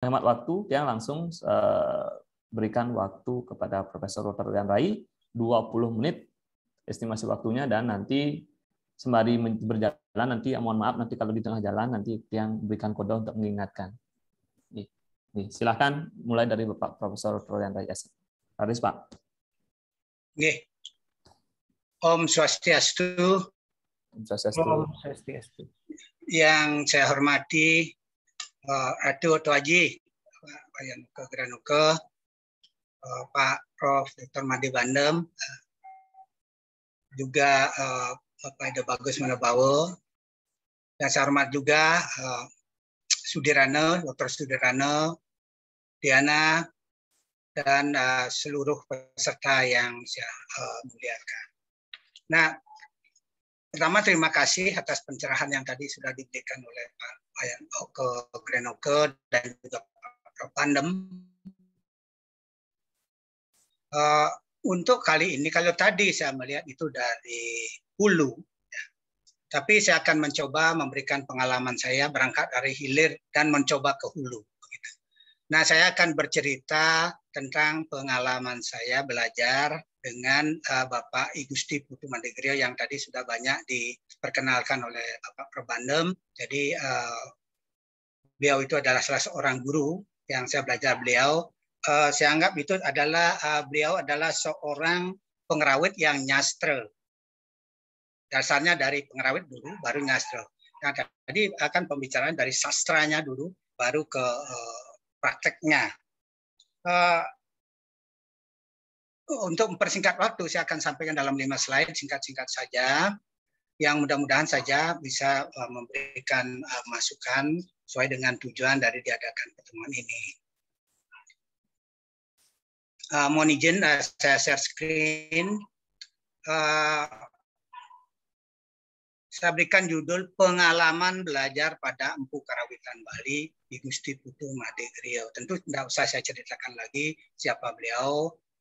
hemat waktu yang langsung eh, berikan waktu kepada Profesor Rian Rai 20 menit estimasi waktunya dan nanti sembari berjalan nanti ah, mohon maaf nanti kalau di tengah jalan nanti yang berikan kode untuk mengingatkan. Nih, nih silahkan mulai dari Bapak Profesor Rian Rai Haris Pak. Om Swastiastu. Om Swastiastu. Om Swastiastu. Yang saya hormati Eh, uh, Atu haji Pak Bayanuke Granuke, uh, Pak Prof. Dr. Madi Bandem, uh, juga uh, Bapak Ida Bagus Manabawa, dan saya hormat juga uh, Sudirana, Dr. Sudirana, Diana, dan uh, seluruh peserta yang saya uh, muliakan. Nah, pertama terima kasih atas pencerahan yang tadi sudah diberikan oleh Pak Ya, ke Grenoble dan juga Pandem. Uh, untuk kali ini, kalau tadi saya melihat itu dari hulu, ya. tapi saya akan mencoba memberikan pengalaman saya berangkat dari hilir dan mencoba ke hulu. Nah, saya akan bercerita tentang pengalaman saya belajar dengan uh, Bapak Igusti Putu Mandegrio yang tadi sudah banyak diperkenalkan oleh Bapak Perbandem. Jadi uh, beliau itu adalah salah seorang guru yang saya belajar beliau. Uh, saya anggap itu adalah uh, beliau adalah seorang pengerawit yang nyastre, Dasarnya dari pengerawit dulu, baru nyastre. Nah, tadi akan pembicaraan dari sastranya dulu, baru ke uh, prakteknya. Uh, untuk mempersingkat waktu, saya akan sampaikan dalam lima slide singkat-singkat saja, yang mudah-mudahan saja bisa eh, memberikan eh, masukan sesuai dengan tujuan dari diadakan pertemuan ini. Eh, mohon izin saya share screen. Saya berikan judul pengalaman belajar pada Empu Karawitan Bali di Gusti Putu Madegrio. Tentu tidak usah saya ceritakan lagi siapa beliau,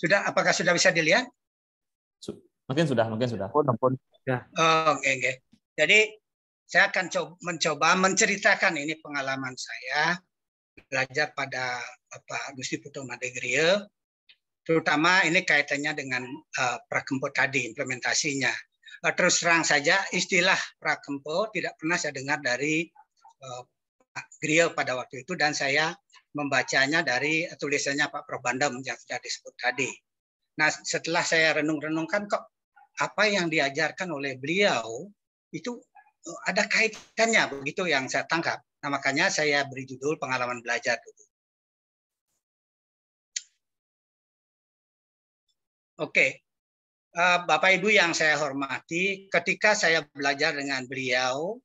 Sudah apakah sudah bisa dilihat? Mungkin sudah, mungkin sudah. Ya. Oh, Oke, okay, okay. Jadi saya akan mencoba menceritakan ini pengalaman saya belajar pada Bapak Gusti Putu Madegriye, terutama ini kaitannya dengan uh, eh, prakempo tadi implementasinya. Uh, terus terang saja istilah prakempo tidak pernah saya dengar dari uh, eh, Griel pada waktu itu dan saya membacanya dari tulisannya Pak Probandam yang sudah disebut tadi. Nah, setelah saya renung-renungkan kok apa yang diajarkan oleh beliau itu eh, ada kaitannya begitu yang saya tangkap. Nah, makanya saya beri judul pengalaman belajar dulu. Oke, eh, Bapak Ibu yang saya hormati, ketika saya belajar dengan beliau,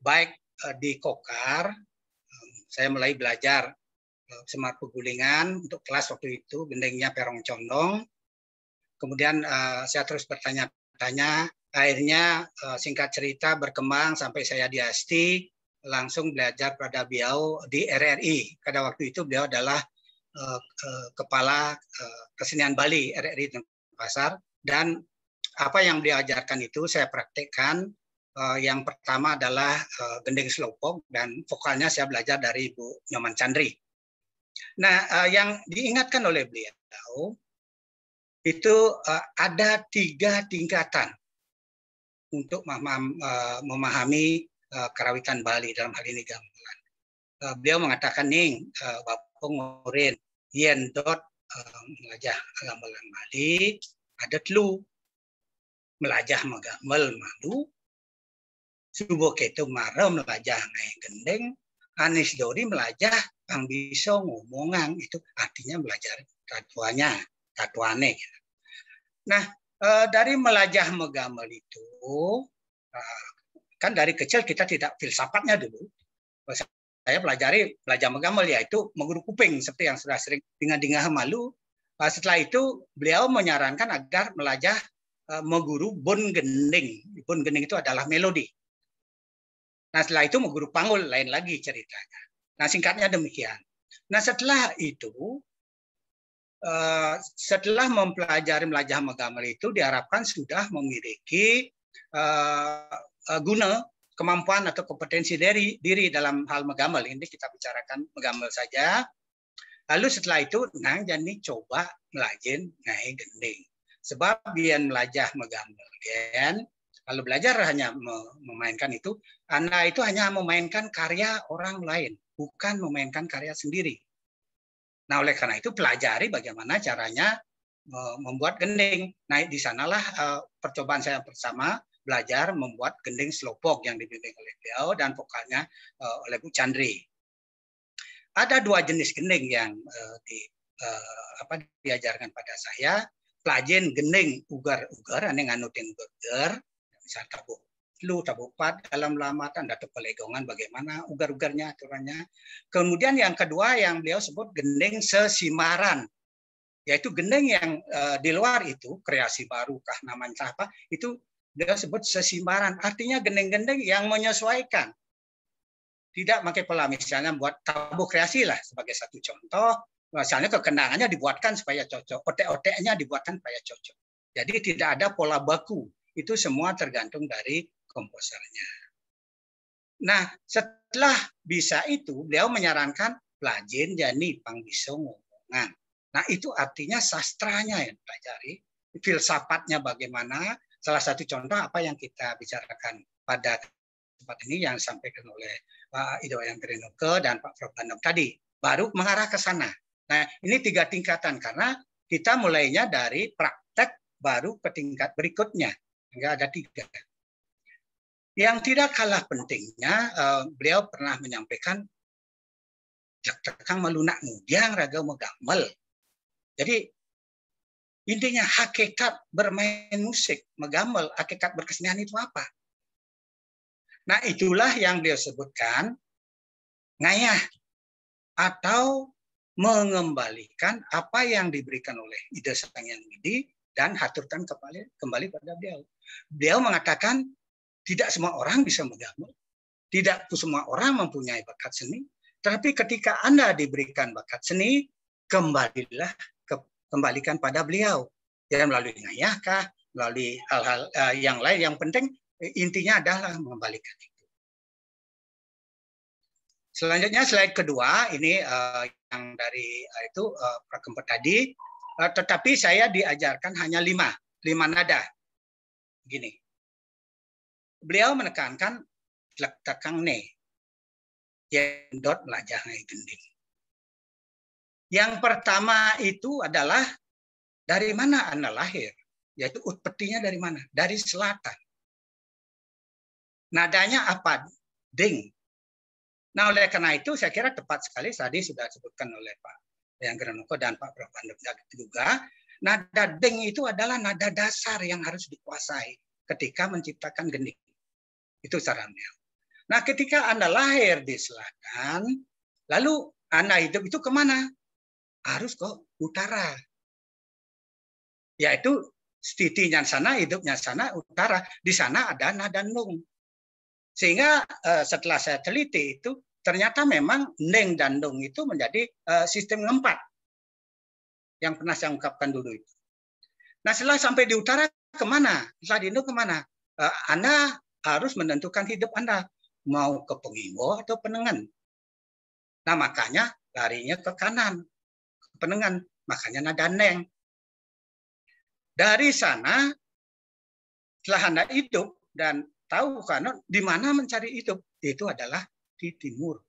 baik eh, di Kokar, saya mulai belajar Eh, Semar Pegulingan untuk kelas waktu itu bendengnya Perong Condong. Kemudian uh, saya terus bertanya-tanya, akhirnya uh, singkat cerita berkembang sampai saya di ASTI langsung belajar pada beliau di RRI. Pada waktu itu beliau adalah uh, uh, kepala uh, kesenian Bali RRI Pasar. dan apa yang beliau ajarkan itu saya praktekkan uh, yang pertama adalah uh, gendeng slowpoke dan vokalnya saya belajar dari Bu Nyoman Chandri. Nah, uh, yang diingatkan oleh beliau itu uh, ada tiga tingkatan untuk eh, memahami uh, karawitan Bali dalam hal ini gamelan. Uh, beliau mengatakan nih, uh, Bapak Ngurin, yen dot uh, melajah gamelan Bali ada telu melajah megamel malu, subuh itu mara melajah ngai gendeng anis dori melajah Kang bisa ngomongan itu artinya belajar tatuannya, tatuane. Nah, eh, dari melajah megamel itu eh, kan dari kecil kita tidak filsafatnya dulu. Saya pelajari belajar megamel yaitu mengguru kuping seperti yang sudah sering dengan dengah malu. Eh, setelah itu beliau menyarankan agar melajah mengguru bon gending. Bon gending itu adalah melodi. Nah setelah itu mengguru panggul lain lagi ceritanya. Nah singkatnya demikian. Nah setelah itu eh, setelah mempelajari melajah megamel itu diharapkan sudah memiliki eh, eh, guna kemampuan atau kompetensi dari diri dalam hal megamel ini kita bicarakan megamel saja lalu setelah itu nang jadi coba melajin ngai gending sebab bian melajah megamel kan? kalau belajar hanya memainkan itu anda itu hanya memainkan karya orang lain bukan memainkan karya sendiri. Nah, oleh karena itu pelajari bagaimana caranya e, membuat gending. Nah, di sanalah e, percobaan saya bersama belajar membuat gending slowpoke yang dibimbing oleh beliau dan vokalnya e, oleh Bu Chandri. Ada dua jenis gending yang di, apa, diajarkan pada saya. Plajen gending ugar-ugar, aneh nganutin ugar-ugar, misalnya bu lu tabupat dalam lamatan tanda pelegongan bagaimana ugar-ugarnya aturannya. Kemudian yang kedua yang beliau sebut gendeng sesimaran yaitu gendeng yang e, di luar itu kreasi baru kah namanya apa itu dia sebut sesimaran artinya gendeng-gendeng yang menyesuaikan tidak pakai pola misalnya buat tabuh kreasi lah sebagai satu contoh misalnya kekenangannya dibuatkan supaya cocok otek-oteknya dibuatkan supaya cocok jadi tidak ada pola baku itu semua tergantung dari komposernya. Nah, setelah bisa itu, beliau menyarankan pelajin jani pangbiso ngomongan. Nah, itu artinya sastranya yang dipelajari, filsafatnya bagaimana. Salah satu contoh apa yang kita bicarakan pada tempat ini yang disampaikan oleh Pak Ido yang Trinoke dan Pak Prof. Bandung tadi. Baru mengarah ke sana. Nah, ini tiga tingkatan karena kita mulainya dari praktek baru ke tingkat berikutnya. Enggak ada tiga. Yang tidak kalah pentingnya, eh, beliau pernah menyampaikan jak tekang melunak mudiang raga megamel. Jadi intinya hakikat bermain musik, megamel, hakikat berkesenian itu apa? Nah itulah yang dia sebutkan ngayah atau mengembalikan apa yang diberikan oleh ide sang yang ini dan haturkan kembali, kembali pada beliau. Beliau mengatakan tidak semua orang bisa menggambar, tidak semua orang mempunyai bakat seni, tapi ketika Anda diberikan bakat seni, kembalilah ke, kembalikan pada beliau. Ya melalui ngayahkah, melalui hal-hal uh, yang lain yang penting eh, intinya adalah mengembalikan itu. Selanjutnya slide kedua ini uh, yang dari uh, itu uh, prakemper tadi, uh, tetapi saya diajarkan hanya lima, lima nada, gini beliau menekankan takang ne yang dot belajar gending. Yang pertama itu adalah dari mana Anda lahir? Yaitu utpetinya dari mana? Dari selatan. Nadanya apa? Ding. Nah, oleh karena itu saya kira tepat sekali tadi sudah disebutkan oleh Pak yang Granoko dan Pak Prof. juga, nada ding itu adalah nada dasar yang harus dikuasai ketika menciptakan gending. Itu cara beliau. Nah, ketika Anda lahir di selatan, lalu Anda hidup itu kemana? Harus ke utara. Yaitu stitinya sana, hidupnya sana, utara. Di sana ada Lung. Sehingga eh, setelah saya teliti itu, ternyata memang Neng dan Dong itu menjadi eh, sistem keempat yang pernah saya ungkapkan dulu itu. Nah setelah sampai di utara kemana? Setelah di Indo kemana? Eh, Anda harus menentukan hidup Anda. Mau ke pengiwo atau penengan. Nah makanya larinya ke kanan. Ke penengan. Makanya nada neng. Dari sana setelah Anda hidup dan tahu kanon di mana mencari hidup itu adalah di timur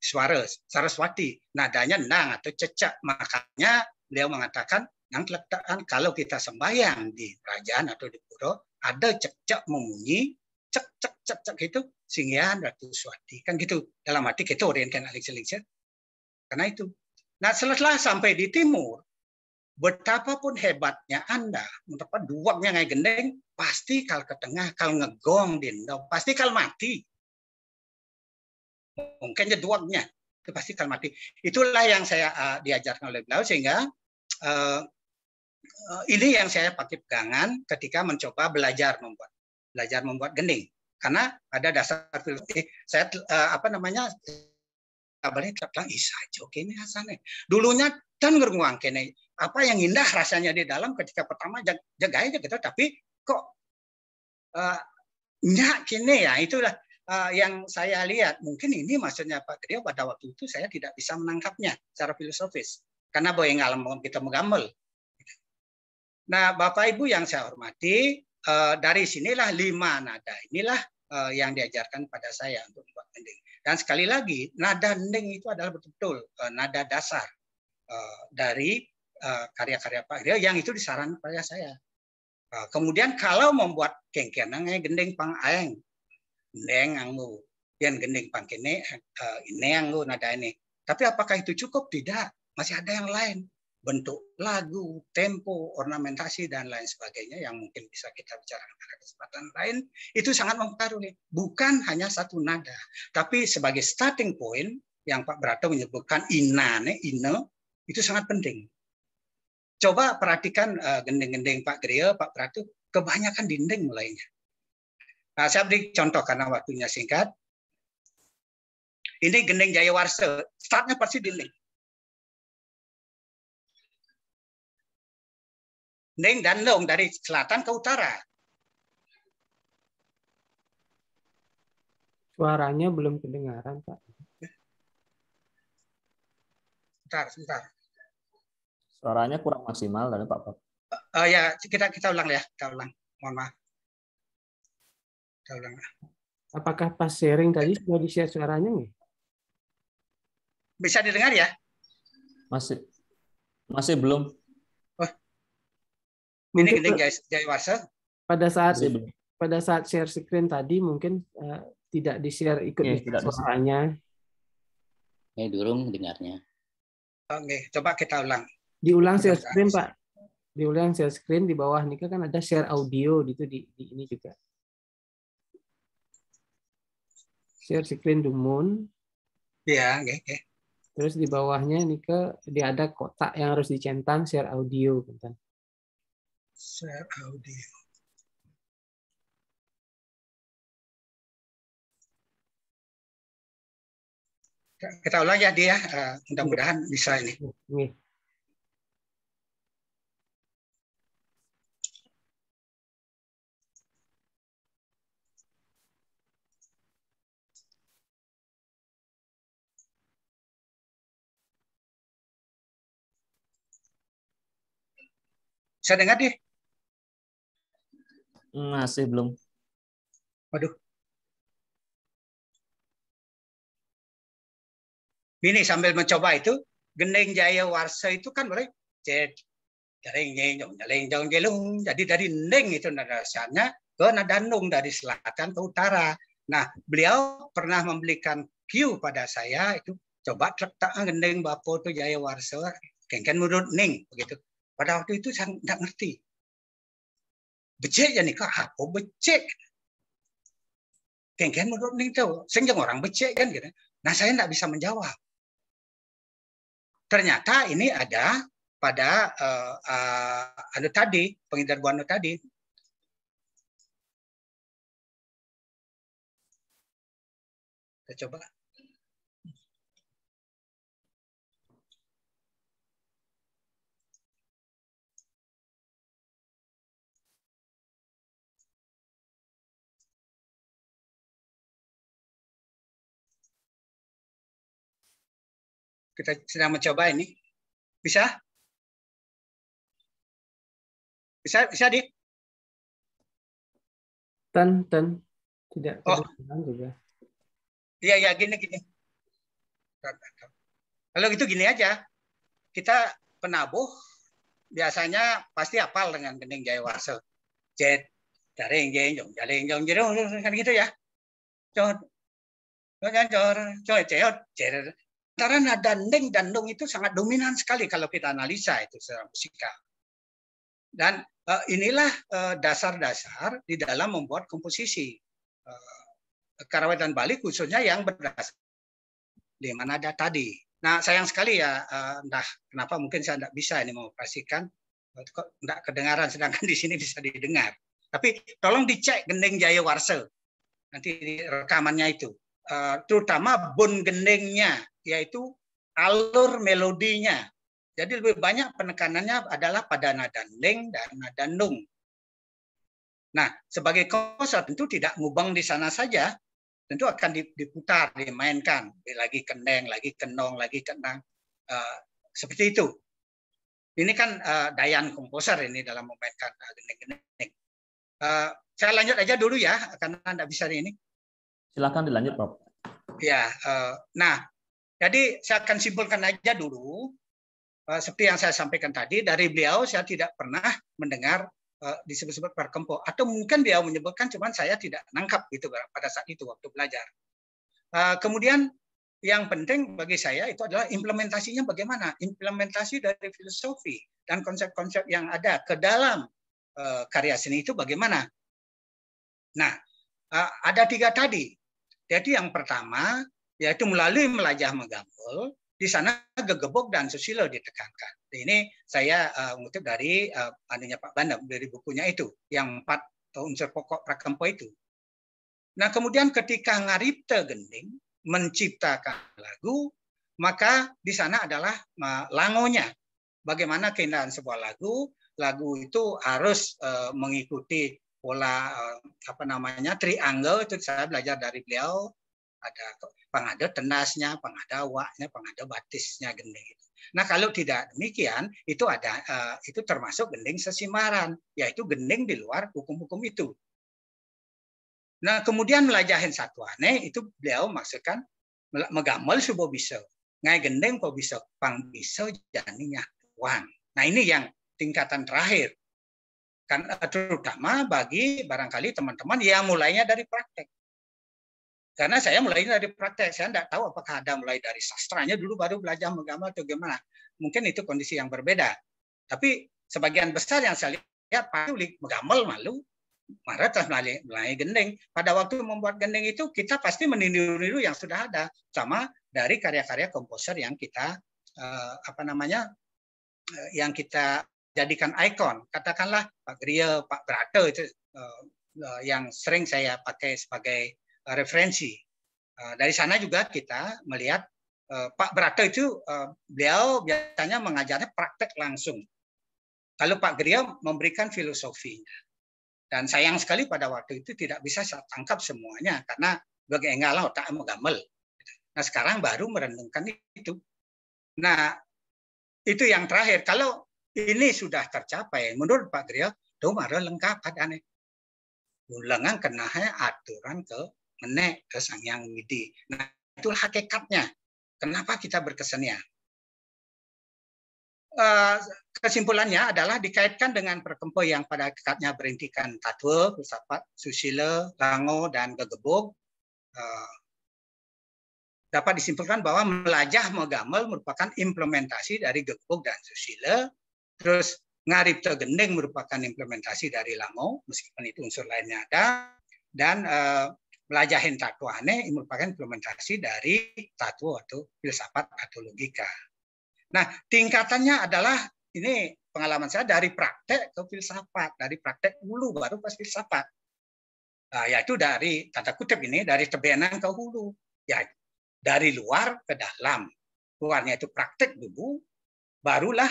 suara saraswati nadanya nang atau cecak makanya beliau mengatakan nang letakkan kalau kita sembahyang di kerajaan atau di pura ada cekcok memunyi cek cek cek cek itu singgian ratu swati kan gitu dalam hati kita gitu, orientkan elixir karena itu nah setelah sampai di timur betapapun hebatnya anda betapa dua ngai gendeng pasti kalau ke tengah kalau ngegong dindo pasti kalau mati mungkinnya duaknya itu pasti kalau mati itulah yang saya uh, diajarkan oleh beliau sehingga uh, Eh, ini yang saya pakai pegangan ketika mencoba belajar membuat belajar membuat gening karena ada dasar filosofi eh, saya eh, apa namanya kabarnya terang isa ini asane dulunya kan ngeruang kene apa yang indah rasanya di dalam ketika pertama jaga aja gitu tapi kok uh, nyak kene ya itulah yang saya lihat mungkin ini maksudnya Pak Gede pada waktu itu saya tidak bisa menangkapnya secara filosofis karena boleh ngalem kita menggambel Nah, Bapak Ibu yang saya hormati, eh, dari sinilah lima nada inilah eh, yang diajarkan pada saya untuk membuat ending. Dan sekali lagi, nada ending itu adalah betul-betul eh, nada dasar dari karya-karya Pak Rio yang itu disarankan pada saya. Kemudian kalau membuat neng gending pang aeng, neng anggu, dan gending pang kene, ini anggu nada ini. Tapi apakah itu cukup? Tidak. Masih ada yang lain bentuk lagu, tempo, ornamentasi dan lain sebagainya yang mungkin bisa kita bicarakan pada kesempatan lain itu sangat mempengaruhi. Bukan hanya satu nada, tapi sebagai starting point yang Pak Brato menyebutkan inane, ine itu sangat penting. Coba perhatikan eh, gendeng gending Pak Gria, Pak Brato, kebanyakan dinding mulainya. Nah, saya beri contoh karena waktunya singkat. Ini gendeng Jayawarsa, startnya pasti dinding Ning dan Leung dari selatan ke utara. Suaranya belum kedengaran, Pak. Sebentar, sebentar. Suaranya kurang maksimal dari Pak Pak. Uh, eh, ya, kita kita ulang ya, kita ulang. Mohon maaf. Kita ulang. Apakah pas sharing tadi sudah di-share suaranya nih? Bisa didengar ya? Masih masih belum ini gede jaya Pada saat iya, pada saat share screen tadi mungkin uh, tidak iya, di share ikut ya, tidak suaranya. Eh, durung dengarnya. Oke, coba kita ulang. Diulang share screen, Pak. Diulang share screen di bawah Nika kan ada share audio gitu di, di ini juga. Share screen Dumun. Iya, oke, oke. Terus di bawahnya nih Nika di ada kotak yang harus dicentang share audio, bentar. Gitu kan share audio. Kita ulang ya dia, ya. eh, mudah-mudahan bisa ini. Saya dengar deh. Masih belum. Waduh. Ini sambil mencoba itu, Geneng Jaya Warsa itu kan boleh jadi dari Neng itu nadasiannya ke Nadanung dari selatan ke utara. Nah, beliau pernah membelikan Q pada saya itu coba tak Geneng bapak itu Jaya Warsa kengken menurut Neng begitu. Pada waktu itu saya tidak ngerti becek ya nikah aku becek kengkeng menurut nih tahu saya orang becek kan gitu nah saya tidak bisa menjawab ternyata ini ada pada uh, uh, anu tadi pengidar anu tadi kita coba Kita sedang mencoba ini. Bisa? Bisa, bisa Dit? Tan, tan. Tidak. Oh. Juga. Iya, iya, gini, gini. Kalau gitu gini aja. Kita penabuh biasanya pasti hafal dengan kening jaya wasel. Jet, jaring, jaring, jaring, jaring, jaring, jaring, kan gitu ya. jaring, jaring, jaring, jaring, jaring, karena dandeng dan dong itu sangat dominan sekali kalau kita analisa itu secara musikal. Dan eh, inilah eh, dasar-dasar di dalam membuat komposisi eh, karawitan Bali khususnya yang berdasar di mana ada tadi. Nah sayang sekali ya, entah kenapa mungkin saya tidak bisa ini mengoperasikan, tidak kedengaran sedangkan di sini bisa didengar. Tapi tolong dicek gendeng Jaya Warsel nanti rekamannya itu, terutama bon gendengnya yaitu alur melodinya. Jadi lebih banyak penekanannya adalah pada nada leng dan nada nung. Nah, sebagai komposer tentu tidak mubang di sana saja, tentu akan diputar, dimainkan, lagi keneng, lagi kenong, lagi kenang, uh, seperti itu. Ini kan uh, dayan komposer ini dalam memainkan eh, geneng-geneng. Uh, saya lanjut aja dulu ya, karena anda bisa ini. Silakan dilanjut, Pak. Ya, uh, nah jadi saya akan simpulkan aja dulu eh, seperti yang saya sampaikan tadi dari beliau saya tidak pernah mendengar eh, disebut-sebut perkempo atau mungkin beliau menyebutkan cuman saya tidak nangkap gitu pada saat itu waktu belajar. Eh, kemudian yang penting bagi saya itu adalah implementasinya bagaimana implementasi dari filosofi dan konsep-konsep yang ada ke dalam karya seni itu bagaimana. Nah ada tiga tadi. Jadi yang pertama yaitu melalui melajah menggambul, di sana gegebok dan susilo ditekankan. Ini saya uh, mengutip dari uh, anunya Pak Bandam dari bukunya itu yang empat unsur pokok prakempo itu. Nah kemudian ketika ngaripte gending menciptakan lagu maka di sana adalah uh, langonya bagaimana keindahan sebuah lagu lagu itu harus uh, mengikuti pola uh, apa namanya triangle itu saya belajar dari beliau ada pengada tenasnya, pengada waknya, pengada batisnya gending itu. Nah kalau tidak demikian itu ada uh, itu termasuk gending sesimaran, yaitu gending di luar hukum-hukum itu. Nah kemudian melajahin satwane itu beliau maksudkan megamel subo bisa, ngai gending po bisa, pang bisa janinya uang. Nah ini yang tingkatan terakhir, kan eh, terutama bagi barangkali teman-teman yang mulainya dari praktek karena saya mulai dari praktek, saya tidak tahu apakah ada mulai dari sastranya dulu baru belajar menggambar atau gimana. Mungkin itu kondisi yang berbeda. Tapi sebagian besar yang saya lihat paling menggambar malu mulai mulai gending. Pada waktu membuat gending itu kita pasti meniru-niru yang sudah ada, sama dari karya-karya komposer yang kita eh, apa namanya eh, yang kita jadikan ikon. Katakanlah Pak Griel, Pak Brato itu eh, eh, yang sering saya pakai sebagai Eh, referensi. Eh, dari sana juga kita melihat eh, Pak Brata itu beliau biasanya mengajarnya praktek langsung. Kalau Pak Gria memberikan filosofinya. Dan sayang sekali pada waktu itu tidak bisa saya tangkap semuanya karena bagi enggalah otak gamel Nah sekarang baru merenungkan itu. Nah itu yang terakhir. Kalau ini sudah tercapai, menurut Pak Gria, itu lengkap aneh Ulangan kenahnya aturan ke menek ke sang yang widi. Nah, itu hakikatnya. Kenapa kita berkesenian? Eh, kesimpulannya adalah dikaitkan dengan perkempo yang pada hakikatnya berintikan tatwa, filsafat, susila, lango, dan gegebog. Eh, dapat disimpulkan bahwa melajah megamel merupakan implementasi dari gegebog dan susila. Terus ngarip gending merupakan implementasi dari lango, meskipun itu unsur lainnya ada. Dan eh, Belajahin tatuane merupakan implementasi dari tatu atau filsafat atau logika. Nah, tingkatannya adalah ini pengalaman saya dari praktek ke filsafat, dari praktek dulu baru pas filsafat. Nah, yaitu dari tanda kutip ini dari tebenan ke hulu, ya dari luar ke dalam. Luarnya itu praktek dulu, barulah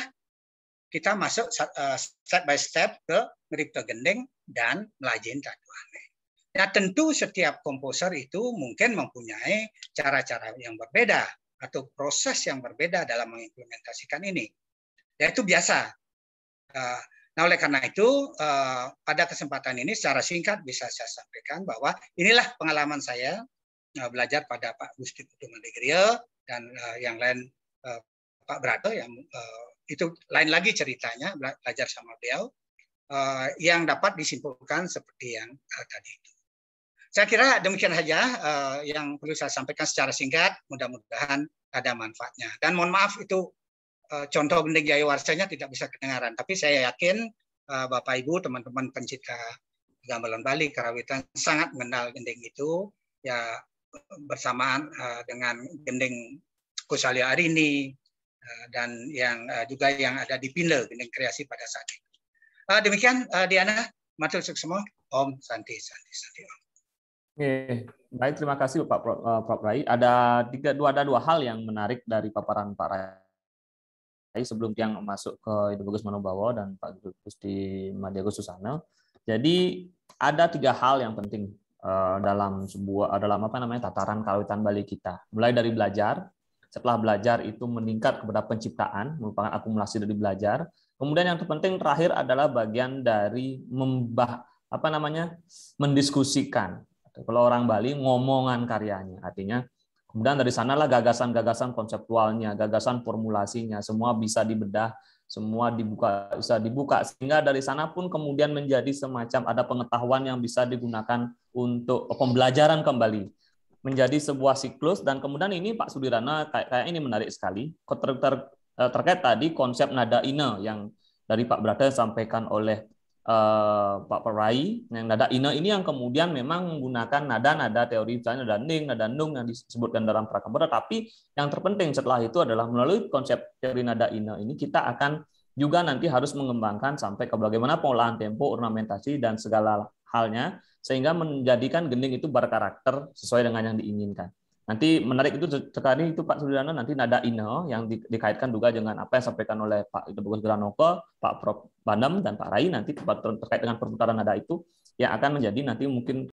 kita masuk eh, step by step ke ngeripto gendeng dan melajin tatuane. Nah tentu setiap komposer itu mungkin mempunyai cara-cara yang berbeda atau proses yang berbeda dalam mengimplementasikan ini. Ya itu biasa. Eh, nah oleh karena itu pada eh, kesempatan ini secara singkat bisa saya sampaikan bahwa inilah pengalaman saya eh, belajar pada Pak Gusti Putu Mandigrio dan yang lain Pak Brato yang itu lain lagi ceritanya belajar sama beliau yang dapat disimpulkan seperti yang tadi itu. Saya kira demikian saja uh, yang perlu saya sampaikan secara singkat. Mudah-mudahan ada manfaatnya. Dan mohon maaf itu uh, contoh gending jaya warsanya tidak bisa kedengaran. Tapi saya yakin uh, Bapak Ibu, teman-teman pencipta gamelan Bali, Karawitan sangat mengenal gending itu. Ya bersamaan uh, dengan gending Kusalia Arini uh, dan yang uh, juga yang ada di Pindel, gending kreasi pada saat itu. Uh, demikian uh, Diana, matur semua. Om Santi Santi Santi Om. Oke, baik terima kasih Pak eh, Prof, Rai. Ada tiga dua ada dua hal yang menarik dari paparan Pak Rai sebelum yang masuk ke Ibu Gus Manubawa dan Pak Gusti Gus Susana. Jadi ada tiga hal yang penting eh, dalam sebuah dalam apa namanya tataran kawitan Bali kita. Mulai dari belajar, setelah belajar itu meningkat kepada penciptaan, merupakan akumulasi dari belajar. Kemudian yang terpenting terakhir adalah bagian dari membah apa namanya mendiskusikan kalau orang Bali ngomongan karyanya, artinya kemudian dari sanalah gagasan-gagasan konseptualnya, gagasan formulasinya, semua bisa dibedah, semua dibuka bisa dibuka sehingga dari sana pun kemudian menjadi semacam ada pengetahuan yang bisa digunakan untuk pembelajaran kembali menjadi sebuah siklus dan kemudian ini Pak Sudirana kayak, kayak ini menarik sekali ter, ter, eh, terkait tadi konsep nada ina yang dari Pak Brada sampaikan oleh Eh, Pak Perai yang nada ina ini yang kemudian memang menggunakan nada-nada teori misalnya nada ning, nada nung yang disebutkan dalam prakabara tapi yang terpenting setelah itu adalah melalui konsep teori nada ina ini kita akan juga nanti harus mengembangkan sampai ke bagaimana pengolahan tempo, ornamentasi dan segala halnya sehingga menjadikan gending itu berkarakter sesuai dengan yang diinginkan. Nanti menarik itu sekali itu Pak Sudirano nanti nada ino yang di, dikaitkan juga dengan apa yang disampaikan oleh Pak Ida Bagus Granoko, Pak Prof Banem dan Pak Rai nanti terkait dengan perputaran nada itu yang akan menjadi nanti mungkin